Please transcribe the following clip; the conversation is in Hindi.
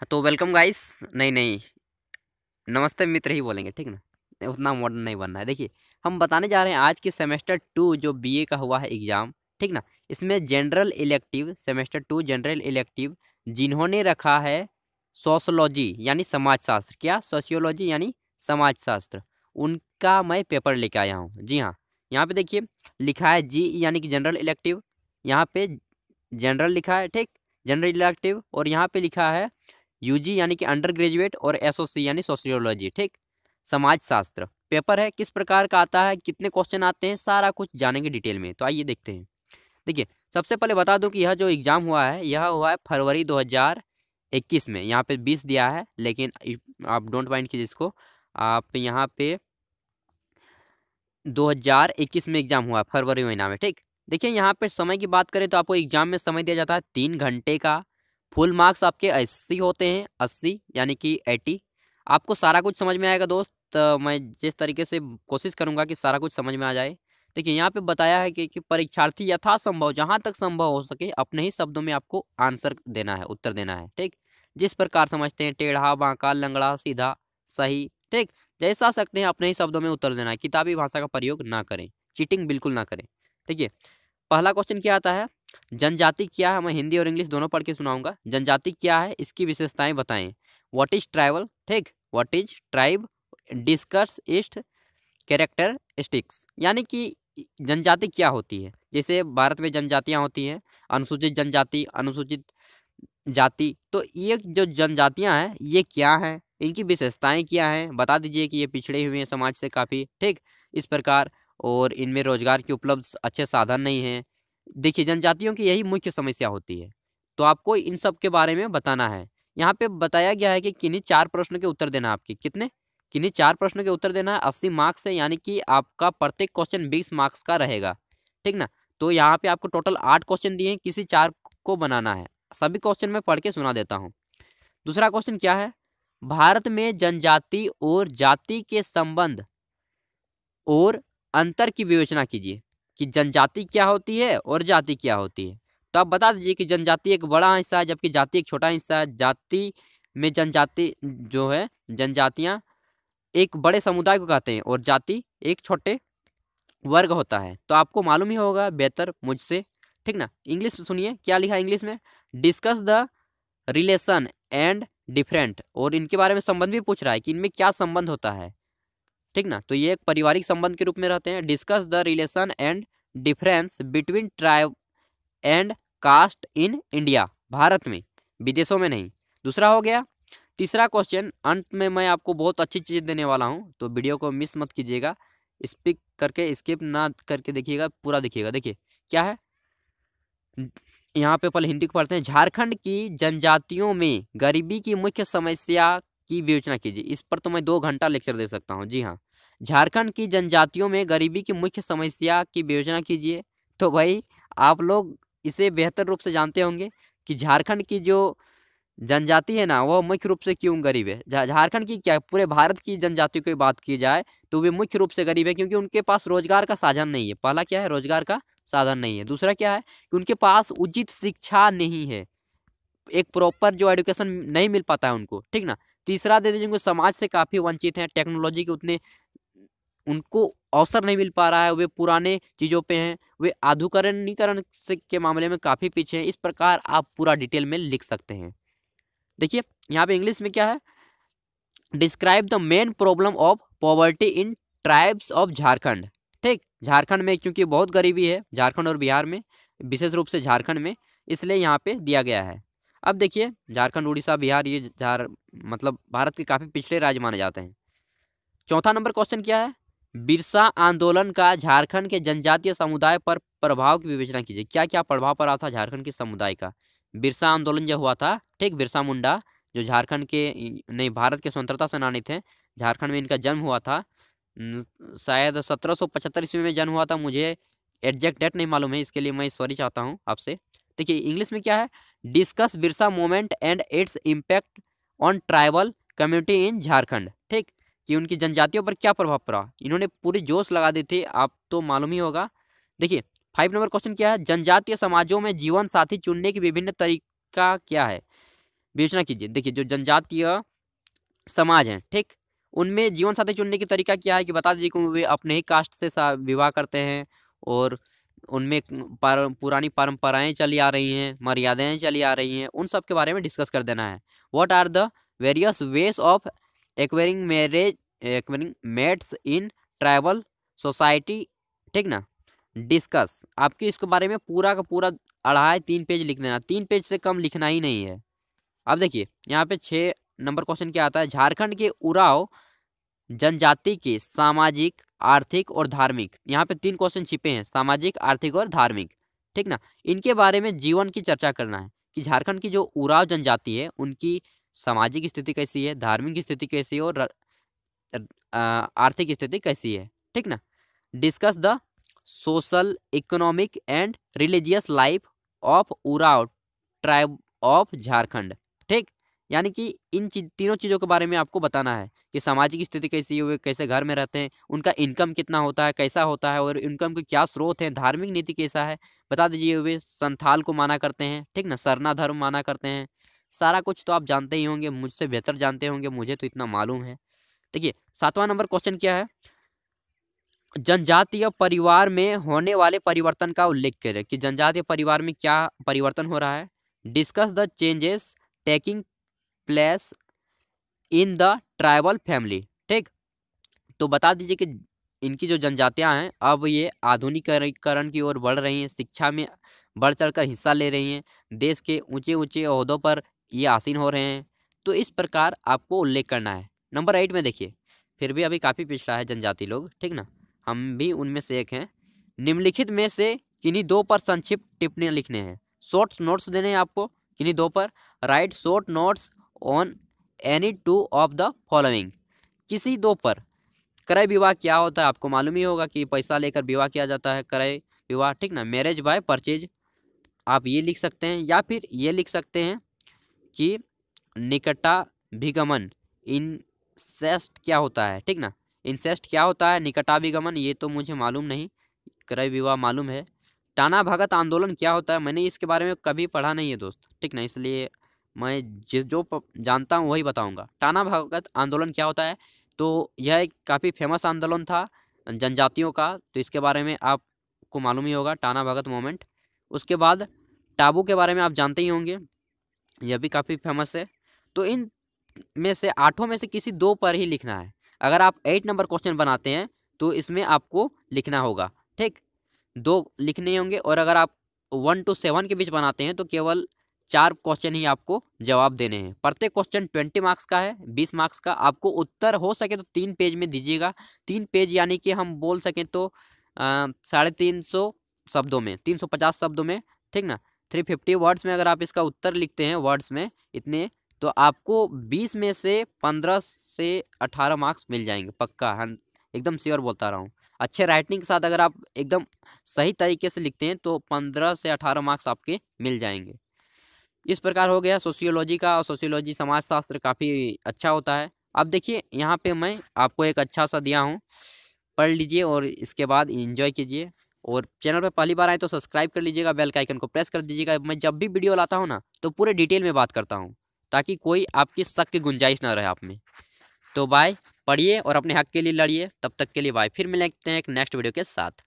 हाँ, तो वेलकम गाइस नहीं नहीं नमस्ते मित्र ही बोलेंगे ठीक ना उतना मॉडर्न नहीं बनना है देखिए हम बताने जा रहे हैं आज के सेमेस्टर टू जो बीए का हुआ है एग्ज़ाम ठीक ना इसमें general elective semester two general elective जिन्होंने रखा है सोशोलॉजी यानी समाजशास्त्र क्या सोशियोलॉजी यानी समाजशास्त्र उनका मैं पेपर लेके आया हूँ जी हाँ यहाँ पे देखिए लिखा है जी यानी कि जनरल इलेक्टिव यहाँ पे जनरल लिखा है ठीक जनरल इलेक्टिव और यहाँ पे लिखा है यूजी यानी कि अंडर ग्रेजुएट और एसओसी यानी सोशियोलॉजी ठीक समाजशास्त्र पेपर है किस प्रकार का आता है कितने क्वेश्चन आते हैं सारा कुछ जानेंगे डिटेल में तो आइए देखते हैं देखिए सबसे पहले बता दूं कि यह जो एग्ज़ाम हुआ है यह हुआ है फरवरी 2021 में यहाँ पे 20 दिया है लेकिन आप डोंट माइंड कीजिए इसको आप यहाँ पे 2021 में एग्ज़ाम हुआ फरवरी महीना में ठीक देखिए यहाँ पे समय की बात करें तो आपको एग्ज़ाम में समय दिया जाता है तीन घंटे का फुल मार्क्स आपके अस्सी होते हैं अस्सी यानी कि एटी आपको सारा कुछ समझ में आएगा दोस्त तो मैं जिस तरीके से कोशिश करूँगा कि सारा कुछ समझ में आ जाए देखिए यहाँ पे बताया है कि, कि परीक्षार्थी यथासंभव जहाँ तक संभव हो सके अपने ही शब्दों में आपको आंसर देना है उत्तर देना है ठीक जिस प्रकार समझते हैं टेढ़ा बांका लंगड़ा सीधा सही ठीक जैसा सकते हैं अपने ही शब्दों में उत्तर देना है किताबी भाषा का प्रयोग ना करें चीटिंग बिल्कुल ना करें ठीक है पहला क्वेश्चन क्या आता है जनजाति क्या है मैं हिंदी और इंग्लिश दोनों पढ़ के सुनाऊंगा जनजाति क्या है इसकी विशेषताएं बताएं व्हाट इज ट्राइबल ठीक व्हाट इज ट्राइब डिस्कस इस्ट कैरेक्टर स्टिक्स यानी कि जनजाति क्या होती है जैसे भारत में जनजातियाँ होती हैं अनुसूचित जनजाति अनुसूचित जाति तो ये जो जनजातियाँ हैं ये क्या हैं इनकी विशेषताएँ क्या हैं बता दीजिए कि ये पिछड़े हुए हैं समाज से काफ़ी ठीक इस प्रकार और इनमें रोजगार के उपलब्ध अच्छे साधन नहीं हैं देखिए जनजातियों की यही मुख्य समस्या होती है तो आपको इन सब के बारे में बताना है यहाँ पे बताया गया है कि किन्हीं चार प्रश्नों के उत्तर देना आपके कितने किन्हीं चार प्रश्नों के उत्तर देना है अस्सी मार्क्स है यानी कि आपका प्रत्येक क्वेश्चन बीस मार्क्स का रहेगा ठीक ना तो यहाँ पे आपको टोटल आठ क्वेश्चन दिए हैं किसी चार को बनाना है सभी क्वेश्चन में पढ़ के सुना देता हूँ दूसरा क्वेश्चन क्या है भारत में जनजाति और जाति के संबंध और अंतर की विवेचना कीजिए कि जनजाति क्या होती है और जाति क्या होती है तो आप बता दीजिए कि जनजाति एक बड़ा हिस्सा है जबकि जाति एक छोटा हिस्सा है जाति में जनजाति जो है जनजातियाँ एक बड़े समुदाय को कहते हैं और जाति एक छोटे वर्ग होता है तो आपको मालूम ही होगा बेहतर मुझसे ठीक ना इंग्लिश में सुनिए क्या लिखा है इंग्लिश में discuss the relation and different और इनके बारे में संबंध भी पूछ रहा है कि इनमें क्या संबंध होता है ठीक ना तो ये एक पारिवारिक संबंध के रूप में रहते हैं discuss the relation and difference between tribe and caste in India भारत में विदेशों में नहीं दूसरा हो गया तीसरा क्वेश्चन अंत में मैं आपको बहुत अच्छी चीज़ देने वाला हूँ तो वीडियो को मिस मत कीजिएगा स्पीक करके स्किप ना करके देखिएगा पूरा देखिएगा देखिए क्या है यहाँ पे पहले हिंदी को पढ़ते हैं झारखंड की जनजातियों में गरीबी की मुख्य समस्या की विवेचना कीजिए इस पर तो मैं दो घंटा लेक्चर दे सकता हूँ जी हाँ झारखंड की जनजातियों में गरीबी की मुख्य समस्या की विवेचना कीजिए तो भाई आप लोग इसे बेहतर रूप से जानते होंगे कि झारखंड की जो जनजाति है ना वह मुख्य रूप से क्यों गरीब है झारखंड की क्या पूरे भारत की जनजाति की बात की जाए तो वे मुख्य रूप से गरीब है क्योंकि उनके पास रोजगार का साधन नहीं है पहला क्या है रोजगार का साधन नहीं है दूसरा क्या है कि उनके पास उचित शिक्षा नहीं है एक प्रॉपर जो एडुकेशन नहीं मिल पाता है उनको ठीक ना तीसरा दे दीजिए उनको समाज से काफ़ी वंचित हैं टेक्नोलॉजी के उतने उनको अवसर नहीं मिल पा रहा है वे पुराने चीज़ों पे हैं वे आधुकरणीकरण के मामले में काफ़ी पीछे हैं इस प्रकार आप पूरा डिटेल में लिख सकते हैं देखिए यहाँ पे इंग्लिश में क्या है describe the main problem of poverty in tribes of Jharkhand ठीक झारखंड में क्योंकि बहुत गरीबी है झारखंड और बिहार में विशेष रूप से झारखंड में इसलिए यहाँ पे दिया गया है अब देखिए झारखंड उड़ीसा बिहार ये झार मतलब भारत के काफ़ी पिछड़े राज्य माने जाते हैं चौथा नंबर क्वेश्चन क्या है बिरसा आंदोलन का झारखंड के जनजातीय समुदाय पर प्रभाव की विवेचना कीजिए क्या क्या प्रभाव पड़ा था झारखंड के समुदाय का बिरसा आंदोलन जो हुआ था ठीक बिरसा मुंडा जो झारखंड के नहीं भारत के स्वतंत्रता सेनानी थे झारखंड में इनका जन्म हुआ था शायद सत्रह सौ पचहत्तर ईस्वी में जन्म हुआ था मुझे एग्जैक्ट डेट नहीं मालूम है इसके लिए मैं सॉरी चाहता हूँ आपसे देखिए इंग्लिश में क्या है discuss Birsa movement and its impact on tribal community in Jharkhand ठीक कि उनकी जनजातियों पर क्या प्रभाव पड़ा इन्होंने पूरे जोश लगा दिए थे आप तो मालूम ही होगा देखिए फाइव नंबर क्वेश्चन क्या है जनजातीय समाजों में जीवन साथी चुनने की विभिन्न तरीका क्या है विवेचना कीजिए देखिए जो जनजातीय समाज हैं ठीक उनमें जीवन साथी चुनने का तरीका क्या है कि बता दीजिए कि वे अपने ही कास्ट से विवाह करते हैं और उनमें पार, पुरानी परंपराएं चली आ रही हैं मर्यादाएं चली आ रही हैं उन सब के बारे में डिस्कस कर देना है what are the various ways of acquiring marriage acquiring mates in tribal society ठीक ना डिस्कस आपकी इसके बारे में पूरा का पूरा अढ़ाई तीन पेज लिख देना तीन पेज से कम लिखना ही नहीं है अब देखिए यहाँ पे छः नंबर क्वेश्चन क्या आता है झारखंड के उराव जनजाति के सामाजिक आर्थिक और धार्मिक यहाँ पे तीन क्वेश्चन छिपे हैं सामाजिक आर्थिक और धार्मिक ठीक ना इनके बारे में जीवन की चर्चा करना है कि झारखंड की जो उराव जनजाति है उनकी सामाजिक स्थिति कैसी है धार्मिक स्थिति कैसी है और आर्थिक स्थिति कैसी है ठीक ना discuss the social economic and religious life of Oraon tribe of Jharkhand ठीक यानी कि इन चीज तीनों चीज़ों के बारे में आपको बताना है कि सामाजिक स्थिति कैसी है वे कैसे घर में रहते हैं उनका इनकम कितना होता है कैसा होता है और इनकम के क्या स्रोत हैं धार्मिक नीति कैसा है बता दीजिए वे संथाल को माना करते हैं ठीक ना सरना धर्म माना करते हैं सारा कुछ तो आप जानते ही होंगे मुझसे बेहतर जानते होंगे मुझे तो इतना मालूम है देखिए सातवां नंबर क्वेश्चन क्या है जनजातीय परिवार में होने वाले परिवर्तन का उल्लेख करें कि जनजातीय परिवार में क्या परिवर्तन हो रहा है discuss the changes taking place in the tribal family ठीक तो बता दीजिए कि इनकी जो जनजातियां हैं अब ये आधुनिकीकरण की ओर बढ़ रही हैं शिक्षा में बढ़ चढ़ कर हिस्सा ले रही हैं देश के ऊंचे ऊंचे अहदों पर ये आसीन हो रहे हैं तो इस प्रकार आपको उल्लेख करना है नंबर एट में देखिए फिर भी अभी काफ़ी पिछड़ा है जनजाति लोग ठीक ना हम भी उनमें से एक हैं निम्नलिखित में से किन्हीं दो पर संक्षिप्त टिप्पणियाँ लिखने हैं शॉर्ट नोट्स देने हैं आपको किन्हीं दो पर write short notes on any two of the following किसी दो पर क्रय विवाह क्या होता है आपको मालूम ही होगा कि पैसा लेकर विवाह किया जाता है क्रय विवाह ठीक ना मैरिज बाय परचेज आप ये लिख सकते हैं या फिर ये लिख सकते हैं कि निकटाभिगमन इनसेस्ट क्या होता है ठीक ना इंसेस्ट क्या होता है निकटाभिगमन ये तो मुझे मालूम नहीं क्रय विवाह मालूम है टाना भगत आंदोलन क्या होता है मैंने इसके बारे में कभी पढ़ा नहीं है दोस्त ठीक ना इसलिए मैं जिस जो जानता हूँ वही बताऊँगा टाना भगत आंदोलन क्या होता है तो यह एक काफ़ी फेमस आंदोलन था जनजातियों का तो इसके बारे में आपको मालूम ही होगा टाना भगत मोमेंट उसके बाद टाबू के बारे में आप जानते ही होंगे यह भी काफ़ी फेमस है तो इन में से आठों में से किसी दो पर ही लिखना है अगर आप एट नंबर क्वेश्चन बनाते हैं तो इसमें आपको लिखना होगा ठीक दो लिखने होंगे और अगर आप वन टू सेवन के बीच बनाते हैं तो केवल चार क्वेश्चन ही आपको जवाब देने हैं प्रत्येक क्वेश्चन ट्वेंटी मार्क्स का है बीस मार्क्स का आपको उत्तर हो सके तो तीन पेज में दीजिएगा तीन पेज यानी कि हम बोल सकें तो साढ़े तीन सौ शब्दों में तीन सौ पचास शब्दों में ठीक ना थ्री फिफ्टी वर्ड्स में अगर आप इसका उत्तर लिखते हैं वर्ड्स में इतने तो आपको बीस में से पंद्रह से अठारह मार्क्स मिल जाएंगे पक्का हम एकदम श्योर बोलता रहा हूँ अच्छे राइटिंग के साथ अगर आप एकदम सही तरीके से लिखते हैं तो पंद्रह से अठारह मार्क्स आपके मिल जाएंगे इस प्रकार हो गया सोशियोलॉजी का और सोशियोलॉजी समाजशास्त्र काफ़ी अच्छा होता है अब देखिए यहाँ पे मैं आपको एक अच्छा सा दिया हूँ पढ़ लीजिए और इसके बाद इन्जॉय कीजिए और चैनल पर पहली बार आए तो सब्सक्राइब कर लीजिएगा बेल का आइकन को प्रेस कर दीजिएगा मैं जब भी वीडियो लाता हूँ ना तो पूरे डिटेल में बात करता हूँ ताकि कोई आपकी शक की गुंजाइश ना रहे आप में तो बाय पढ़िए और अपने हक के लिए लड़िए तब तक के लिए बाय फिर मिलते हैं एक नेक्स्ट वीडियो के साथ